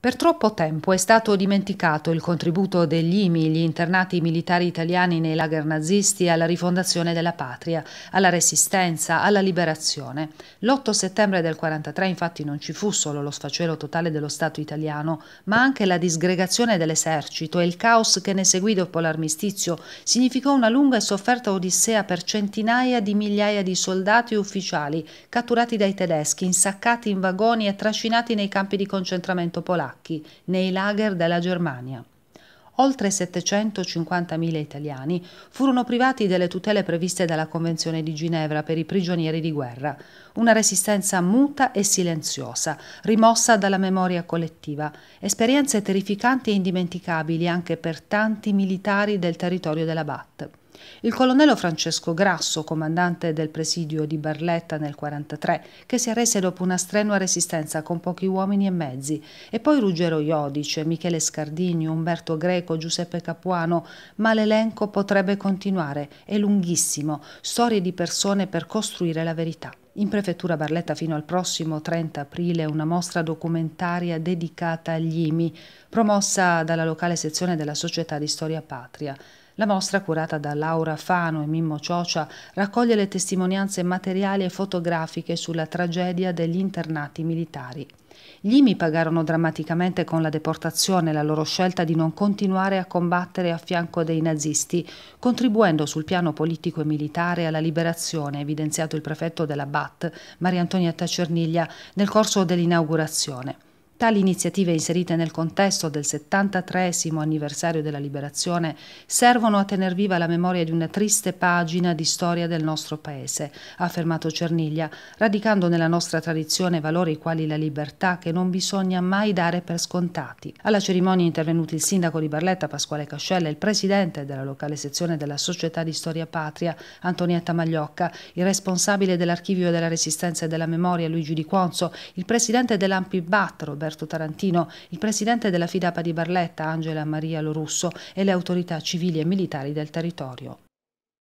Per troppo tempo è stato dimenticato il contributo degli IMI, gli internati militari italiani nei lager nazisti, alla rifondazione della patria, alla resistenza, alla liberazione. L'8 settembre del 1943 infatti non ci fu solo lo sfacelo totale dello Stato italiano, ma anche la disgregazione dell'esercito e il caos che ne seguì dopo l'armistizio significò una lunga e sofferta odissea per centinaia di migliaia di soldati e ufficiali catturati dai tedeschi, insaccati in vagoni e trascinati nei campi di concentramento polacco polacchi nei lager della Germania. Oltre 750.000 italiani furono privati delle tutele previste dalla Convenzione di Ginevra per i prigionieri di guerra, una resistenza muta e silenziosa, rimossa dalla memoria collettiva, esperienze terrificanti e indimenticabili anche per tanti militari del territorio della BAT. Il colonnello Francesco Grasso, comandante del presidio di Barletta nel 1943, che si arrese dopo una strenua resistenza con pochi uomini e mezzi, e poi Ruggero Iodice, Michele Scardini, Umberto Greco, Giuseppe Capuano, ma l'elenco potrebbe continuare, è lunghissimo, storie di persone per costruire la verità. In prefettura Barletta fino al prossimo 30 aprile una mostra documentaria dedicata agli IMI, promossa dalla locale sezione della Società di Storia Patria. La mostra, curata da Laura Fano e Mimmo Ciocia, raccoglie le testimonianze materiali e fotografiche sulla tragedia degli internati militari. Gli IMI pagarono drammaticamente con la deportazione la loro scelta di non continuare a combattere a fianco dei nazisti, contribuendo sul piano politico e militare alla liberazione, evidenziato il prefetto della BAT, Maria Antonietta Cerniglia, nel corso dell'inaugurazione. Tali iniziative inserite nel contesto del 73 anniversario della liberazione servono a tener viva la memoria di una triste pagina di storia del nostro paese, ha affermato Cerniglia, radicando nella nostra tradizione valori quali la libertà che non bisogna mai dare per scontati. Alla cerimonia intervenuti il sindaco di Barletta Pasquale Cascella e il presidente della locale sezione della Società di Storia Patria Antonietta Magliocca, il responsabile dell'archivio della Resistenza e della Memoria Luigi Di Quonzo, il presidente dell'Ampibat Battero Roberto Tarantino, il presidente della Fidapa di Barletta Angela Maria Lorusso e le autorità civili e militari del territorio.